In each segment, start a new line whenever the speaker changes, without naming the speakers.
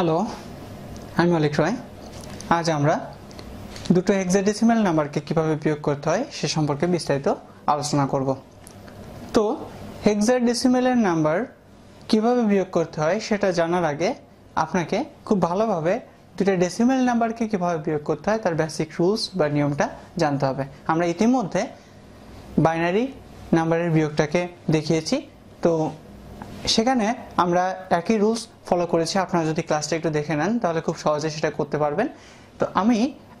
hello আমি অলিক রয় আজ আমরা দুটো হেক্সাডেসিমাল নাম্বারকে কিভাবে প্রয়োগ করতে হয় সে সম্পর্কে বিস্তারিত আলোচনা করব তো হেক্সাডেসিমালের নাম্বার কিভাবে বিয়োগ করতে হয় সেটা জানার আগে আপনাকে খুব ভালোভাবে দুটো ডেসিমেল নাম্বারকে কিভাবে বিয়োগ করতে হয় তার বেসিক রুলস বা নিয়মটা জানতে হবে আমরা ইতিমধ্যে বাইনারি নাম্বারের বিয়োগটাকে দেখিয়েছি তো সেখানে আমরা একই রুলস ফলো করেছি আপনারা যদি ক্লাসটা একটু দেখে নেন তাহলে খুব সহজে সেটা করতে পারবেন তো আমি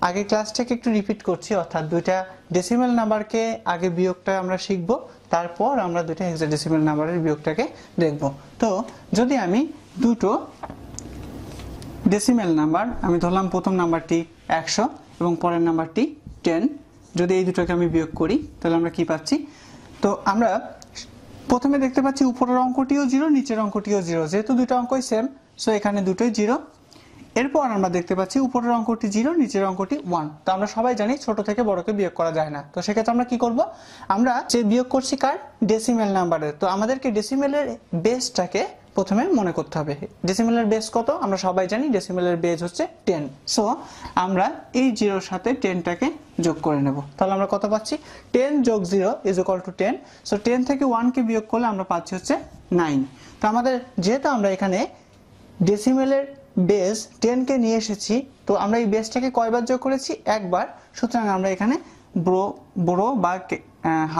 আগে ক্লাসটাকে একটু রিপিট করছি অর্থাৎ দুইটা ডেসিমেল নাম্বারকে আগে বিয়োগটা আমরা শিখব তারপর আমরা দুইটা ডেসিমেল নাম্বারের বিয়োগটাকে দেখব তো যদি আমি দুটো ডেসিমেল নাম্বার আমি ধরলাম প্রথম নাম্বারটি একশো এবং পরের নাম্বারটি টেন যদি এই দুটোকে আমি বিয়োগ করি তাহলে আমরা কি পাচ্ছি তো আমরা প্রথমে দেখতে পাচ্ছি উপরের অঙ্কটিও জিরো নিচের অঙ্কটিও জিরো যেহেতু দুটো অঙ্কই সেম সো এখানে দুটোই জিরো এরপর আমরা দেখতে পাচ্ছি উপরের অঙ্কটি জিরো নিচের অঙ্কটি ওয়ান তো আমরা সবাই জানি ছোট থেকে বড়কে বিয়োগ করা যায় না তো সেক্ষেত্রে আমরা কি করব আমরা যে বিয়োগ করছি কার ডেসিমেল নাম্বারের তো আমাদেরকে ডেসিমেলের বেসটাকে প্রথমে মনে করতে হবে ডেসিমেলের বেস কত আমরা সবাই জানি ডেসিমেলের বেস হচ্ছে টেন সো আমরা এই জিরোর সাথে টেনটাকে যোগ করে নেব তাহলে আমরা কত পাচ্ছি টেন যোগ zero is equal to ten so ten থেকে ওয়ানকে বিয়োগ করলে আমরা পাচ্ছি হচ্ছে নাইন তো আমাদের যেহেতু আমরা এখানে ডেসিমেলের বেস টেনকে নিয়ে এসেছি তো আমরা এই বেসটাকে কয়বার যোগ করেছি একবার সুতরাং আমরা এখানে ব্রো ব্রো বা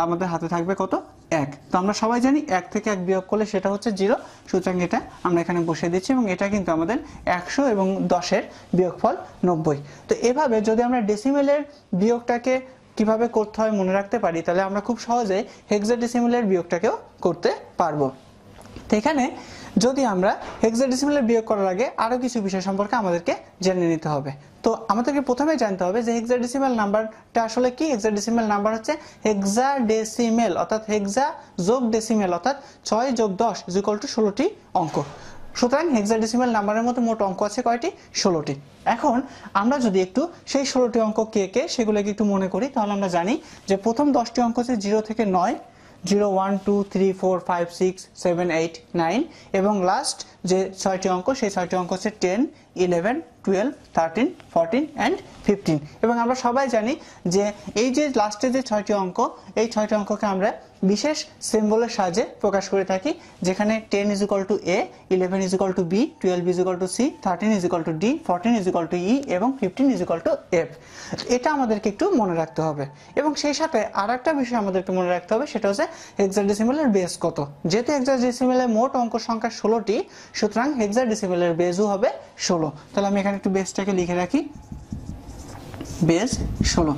আমাদের হাতে থাকবে কত এক তো আমরা সবাই জানি এক থেকে এক বিয়োগ করলে সেটা হচ্ছে জিরো সুতরাং এটা আমরা এখানে বসিয়ে দিচ্ছি এবং এটা কিন্তু আমাদের একশো এবং দশের বিয়োগফল নব্বই তো এভাবে যদি আমরা ডেসিমেলের বিয়োগটাকে কিভাবে করতে হয় মনে রাখতে পারি তাহলে আমরা খুব সহজে ডেসিমেলের বিয়োগটাকেও করতে পারবো এখানে যদি আমরা হেক্সাডেসিমেলের বিয়োগ করার আগে আরও কিছু বিষয় সম্পর্কে আমাদেরকে জেনে নিতে হবে তো আমাদেরকে প্রথমে জানতে হবে যে হেক্সাডেসিমেল নাম্বারটা আসলে কি হেক্সাডেসিমেল নাম্বার হচ্ছে হেক্সাডেসিমেল অর্থাৎ হেক্সা যোগ ডেসিমেল অর্থাৎ ছয় যোগ দশ ইজ টু ষোলোটি অঙ্ক সুতরাং হেক্সাডেসিমেল নাম্বারের মধ্যে মোট অঙ্ক আছে কয়টি ষোলোটি এখন আমরা যদি একটু সেই ষোলোটি অঙ্ক কে কে সেগুলোকে একটু মনে করি তাহলে আমরা জানি যে প্রথম দশটি অঙ্ক হচ্ছে জিরো থেকে নয় zero one two three four five six seven eight nine এবং লাস্ট যে ছয়টি অঙ্ক সেই ছয়টি অঙ্ক হচ্ছে ten eleven twelve thirteen fourteen and fifteen এবং আমরা সবাই জানি যে এই যে লাস্টে যে ছয়টি অঙ্ক এই ছয়টি অঙ্ককে আমরা বিশেষ সিম্বলের সাহায্যে প্রকাশ করে থাকি যেখানে ten is equal to A eleven is equal to B twelve is equal to C thirteen is equal to D fourteen is equal to E এবং fifteen is equal to F এটা আমাদেরকে একটু মনে রাখতে হবে এবং সেই সাথে আর একটা বিষয় আমাদেরকে মনে রাখতে হবে সেটা হচ্ছে হেক্সাডেসিমেলের বেস কত যেহেতু হেক্সাডেসিমেলের মোট অঙ্ক সংখ্যা ষোলোটি সুতরাং হেক্সা ডেসিমেলের বেজও হবে ষোলো তাহলে আমি এখানে একটু বেসটাকে লিখে রাখি বেস ষোলো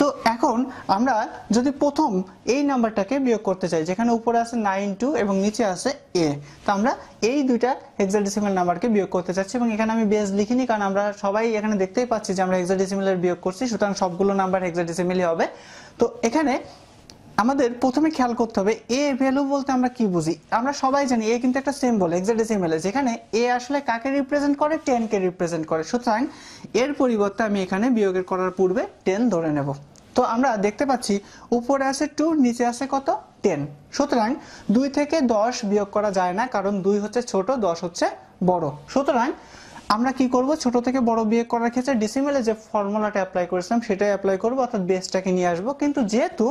তো এখন আমরা যদি প্রথম এই নাম্বারটাকে বিয়োগ করতে চাই যেখানে উপরে আছে নাইন টু এবং নিচে আছে এ তো আমরা এই দুইটা হেক্সাডেসিমেল নাম্বারকে বিয়োগ করতে চাচ্ছি এবং এখানে আমি বেস লিখিনি কারণ আমরা সবাই এখানে দেখতেই পাচ্ছি যে আমরা হেক্সাডেসিমেলের বিয়োগ করছি সুতরাং সবগুলো নাম্বার হেক্সাডেসিমেলই হবে তো এখানে আমাদের প্রথমে খেয়াল করতে হবে এ ভ্যালু বলতে আমরা কি বুঝি আমরা সবাই জানি এ কিন্তু একটা সিম্বল এক্সাডেসিমেলে যেখানে এ আসলে কাকে রিপ্রেজেন্ট করে টেনকে রিপ্রেজেন্ট করে সুতরাং এর পরিবর্তে আমি এখানে বিয়োগের করার পূর্বে টেন ধরে নেব তো আমরা দেখতে পাচ্ছি উপরে আছে টু নিচে আছে কত টেন সুতরাং দুই থেকে দশ বিয়োগ করা যায় না কারণ দুই হচ্ছে ছোট দশ হচ্ছে বড় সুতরাং আমরা কি করব ছোট থেকে বড় বিয়ে করার ক্ষেত্রে ডিসিমেলে যে ফর্মুলাটা অ্যাপ্লাই করেছিলাম সেটাই অ্যাপ্লাই করব অর্থাৎ বেসটাকে নিয়ে আসব কিন্তু যেহেতু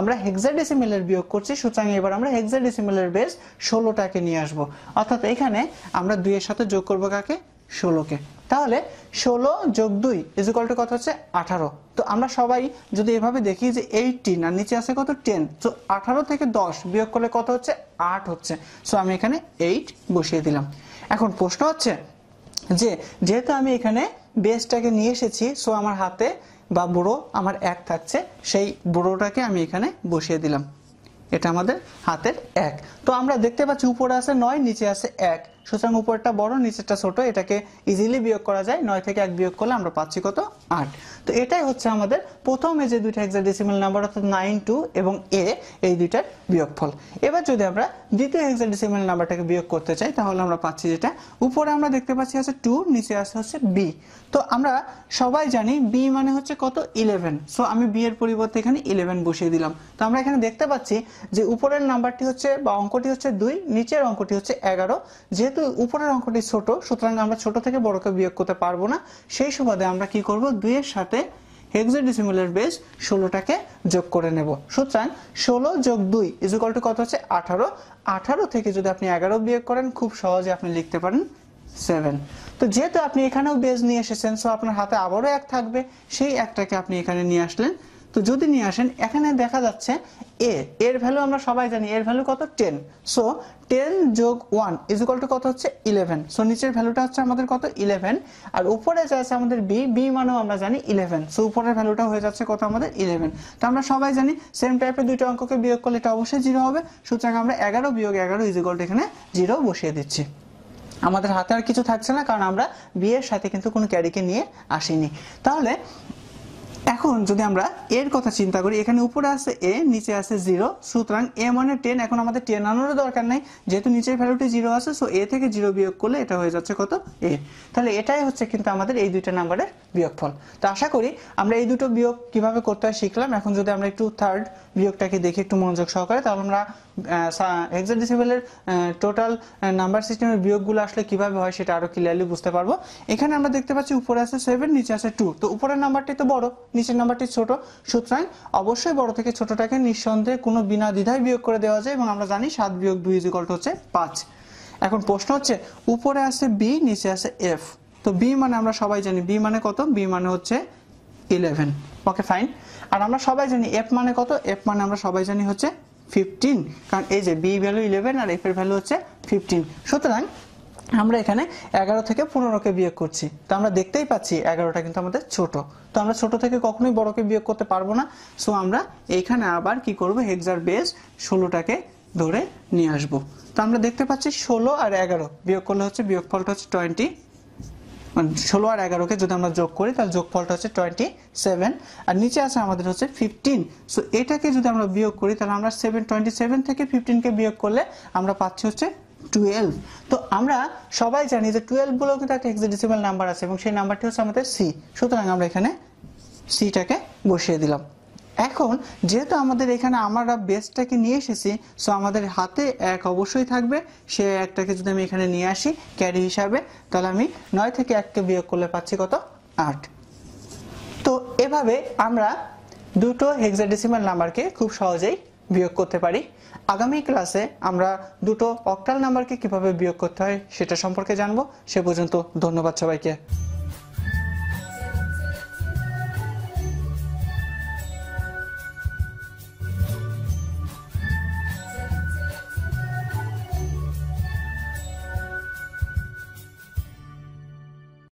আমরা হেক্সাডেসিমেলের বিয়োগ করছি সুতরাং এবার আমরা হেক্সাডেসিমেলের বেস ষোলোটাকে নিয়ে আসব অর্থাৎ এখানে আমরা দুইয়ের সাথে যোগ করব কাকে ষোলোকে তাহলে ষোলো যোগ দুই ইজুকালটি কত হচ্ছে আঠারো তো আমরা সবাই যদি এভাবে দেখি যে এইটিন আর নিচে আছে কত টেন তো আঠারো থেকে দশ বিয়োগ করলে কত হচ্ছে আট হচ্ছে সো আমি এখানে এইট বসিয়ে দিলাম এখন প্রশ্ন হচ্ছে যে যেহেতু আমি এখানে বেসটাকে নিয়ে এসেছি সো আমার হাতে বা বুড়ো আমার এক থাকছে সেই বুড়োটাকে আমি এখানে বসিয়ে দিলাম এটা আমাদের হাতের এক তো আমরা দেখতে পাচ্ছি উপরে আছে নয় নিচে আছে এক সুতরাং উপরটা বড় নিচেরটা ছোট এটাকে ইজিলি বিয়োগ করা যায় নয় থেকে এক বিয়োগ করলে আমরা পাচ্ছি কত আট তো এটাই হচ্ছে আমাদের প্রথমে যে দুইটা হেক্সাডেসিমাল নাম্বার অর্থাৎ নাইন টু এবং এ এই দুইটার বিয়োগফল এবার যদি আমরা দ্বিতীয় হেক্সাডেসিমাল নাম্বারটাকে বিয়োগ করতে চাই তাহলে আমরা পাচ্ছি যেটা উপরে আমরা দেখতে পাচ্ছি আছে টু নিচে আছে হচ্ছে বি তো আমরা সবাই জানি বি মানে হচ্ছে কত ইলেভেন সো আমি বি এর পরিবর্তে এখানে ইলেভেন বসিয়ে দিলাম তো আমরা এখানে দেখতে পাচ্ছি যে উপরের নাম্বারটি হচ্ছে বা অঙ্কটি হচ্ছে দুই নিচের অঙ্কটি হচ্ছে এগারো যেহেতু থেকে উপরের অঙ্কটি ছোট সুতরাং আমরা ছোট থেকে বড়কে বিয়োগ করতে পারবো না সেই সুবাদে আমরা কি করব দুইয়ের সাথে হেক্সাডেসিমেলের বেস ষোলোটাকে যোগ করে নেব সুতরাং ষোলো যোগ দুই ইজুকাল টু কত হচ্ছে আঠারো আঠারো থেকে যদি আপনি এগারো বিয়োগ করেন খুব সহজে আপনি লিখতে পারেন সেভেন তো যেহেতু আপনি এখানেও বেজ নিয়ে এসেছেন সো আপনার হাতে আবারও এক থাকবে সেই একটাকে আপনি এখানে নিয়ে আসলেন তো যদি নিয়ে আসেন এখানে দেখা যাচ্ছে এ এর ভ্যালু আমরা সবাই জানি এর ভ্যালু কত টেন সো টেন যোগ ওয়ান ইজুকাল টু কত হচ্ছে ইলেভেন সো নিচের ভ্যালুটা হচ্ছে আমাদের কত ইলেভেন আর উপরে যা আছে আমাদের বি বি মানেও আমরা জানি ইলেভেন সো উপরের ভ্যালুটা হয়ে যাচ্ছে কত আমাদের ইলেভেন তো আমরা সবাই জানি সেম টাইপের দুইটা অঙ্ককে বিয়োগ করলে এটা অবশ্যই জিরো হবে সুতরাং আমরা এগারো বিয়োগ এগারো ইজুকাল টু এখানে জিরো বসিয়ে দিচ্ছি আমাদের হাতে আর কিছু থাকছে না কারণ আমরা বিয়ের সাথে কিন্তু কোনো ক্যারিকে নিয়ে আসিনি তাহলে এখন যদি আমরা এর কথা চিন্তা করি এখানে উপরে আছে এ নিচে আছে জিরো সুতরাং এ মানে টেন এখন আমাদের টেন আনারও দরকার নেই যেহেতু নিচের ভ্যালুটি জিরো আছে সো এ থেকে জিরো বিয়োগ করলে এটা হয়ে যাচ্ছে কত এ তাহলে এটাই হচ্ছে কিন্তু আমাদের এই দুইটা নাম্বারের বিয়োগফল তো আশা করি আমরা এই দুটো বিয়োগ কিভাবে করতে হয় শিখলাম এখন যদি আমরা একটু থার্ড বিয়োগটাকে দেখি একটু মনোযোগ সহকারে তাহলে আমরা হেক্সাডেসিমেলের টোটাল নাম্বার সিস্টেমের বিয়োগগুলো আসলে কিভাবে হয় সেটা আরো ক্লিয়ারলি বুঝতে পারবো এখানে আমরা দেখতে পাচ্ছি উপরে আছে সেভেন নিচে আছে টু তো উপরের নাম্বারটি তো বড় নিচের নাম্বারটি ছোট সুতরাং অবশ্যই বড় থেকে ছোটটাকে নিঃসন্দেহে কোনো বিনা দ্বিধায় বিয়োগ করে দেওয়া যায় এবং আমরা জানি সাত বিয়োগ দুই ইজিকল হচ্ছে পাঁচ এখন প্রশ্ন হচ্ছে উপরে আছে বি নিচে আছে এফ তো বি মানে আমরা সবাই জানি বি মানে কত বি মানে হচ্ছে ইলেভেন ওকে ফাইন আর আমরা সবাই জানি এফ মানে কত এফ মানে আমরা সবাই জানি হচ্ছে ফিফটিন কারণ এই যে বি ভ্যালু ইলেভেন আর এফ এর ভ্যালু হচ্ছে ফিফটিন সুতরাং আমরা এখানে এগারো থেকে পনেরোকে বিয়োগ করছি তো আমরা দেখতেই পাচ্ছি এগারোটা কিন্তু আমাদের ছোট তো আমরা ছোট থেকে কখনোই বড়কে বিয়োগ করতে পারবো না সো আমরা এখানে আবার কি করব হেক্সার বেস ষোলোটাকে ধরে নিয়ে আসবো তো আমরা দেখতে পাচ্ছি ষোলো আর এগারো বিয়োগ করলে হচ্ছে বিয়োগ ফলটা হচ্ছে টোয়েন্টি মানে ষোলো আর এগারোকে যদি আমরা যোগ করি তাহলে যোগ ফলটা হচ্ছে টোয়েন্টি সেভেন আর নিচে আছে আমাদের হচ্ছে ফিফটিন সো এটাকে যদি আমরা বিয়োগ করি তাহলে আমরা সেভেন টোয়েন্টি সেভেন থেকে ফিফটিনকে বিয়োগ করলে আমরা পাচ্ছি হচ্ছে টুয়েলভ তো আমরা সবাই জানি যে টুয়েলভ বলেও কিন্তু একটা হেক্সাডেসিমাল নাম্বার আছে এবং সেই নাম্বারটি হচ্ছে আমাদের সি সুতরাং আমরা এখানে সিটাকে বসিয়ে দিলাম এখন যেহেতু আমাদের এখানে আমরা বেসটাকে নিয়ে এসেছি সো আমাদের হাতে এক অবশ্যই থাকবে সে একটাকে যদি আমি এখানে নিয়ে আসি ক্যারি হিসাবে তাহলে আমি নয় থেকে এককে বিয়োগ করলে পাচ্ছি কত আট তো এভাবে আমরা দুটো হেক্সাডেসিমাল নাম্বারকে খুব সহজেই বিয়োগ করতে পারি আগামী ক্লাসে আমরা দুটো অক্টাল নাম্বারকে কিভাবে বিয়োগ করতে হয় সেটা সম্পর্কে জানবো সে পর্যন্ত ধন্যবাদ সবাইকে